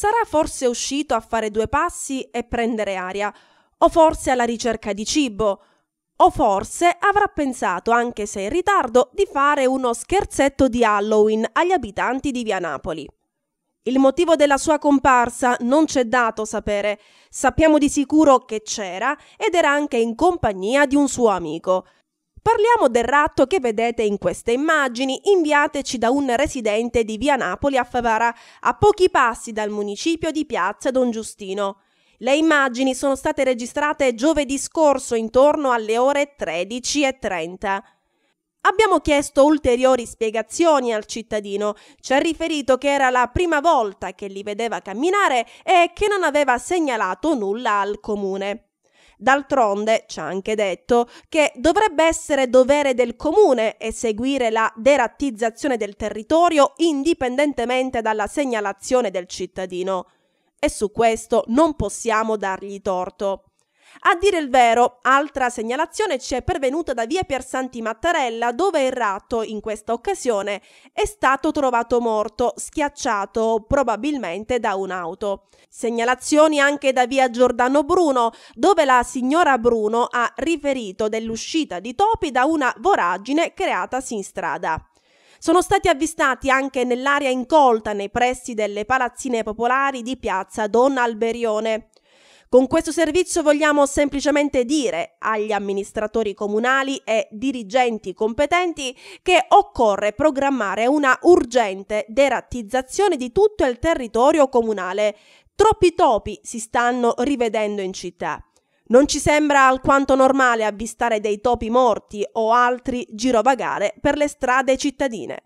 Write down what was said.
Sarà forse uscito a fare due passi e prendere aria, o forse alla ricerca di cibo, o forse avrà pensato, anche se in ritardo, di fare uno scherzetto di Halloween agli abitanti di Via Napoli. Il motivo della sua comparsa non c'è dato sapere, sappiamo di sicuro che c'era ed era anche in compagnia di un suo amico. Parliamo del ratto che vedete in queste immagini, inviateci da un residente di via Napoli a Favara, a pochi passi dal municipio di Piazza Don Giustino. Le immagini sono state registrate giovedì scorso intorno alle ore 13.30. Abbiamo chiesto ulteriori spiegazioni al cittadino. Ci ha riferito che era la prima volta che li vedeva camminare e che non aveva segnalato nulla al comune. D'altronde ci ha anche detto che dovrebbe essere dovere del comune eseguire la derattizzazione del territorio indipendentemente dalla segnalazione del cittadino. E su questo non possiamo dargli torto. A dire il vero, altra segnalazione ci è pervenuta da via Piersanti Mattarella, dove il ratto, in questa occasione, è stato trovato morto, schiacciato probabilmente da un'auto. Segnalazioni anche da via Giordano Bruno, dove la signora Bruno ha riferito dell'uscita di topi da una voragine creatasi in strada. Sono stati avvistati anche nell'area incolta nei pressi delle palazzine popolari di piazza Don Alberione. Con questo servizio vogliamo semplicemente dire agli amministratori comunali e dirigenti competenti che occorre programmare una urgente derattizzazione di tutto il territorio comunale. Troppi topi si stanno rivedendo in città. Non ci sembra alquanto normale avvistare dei topi morti o altri girovagare per le strade cittadine.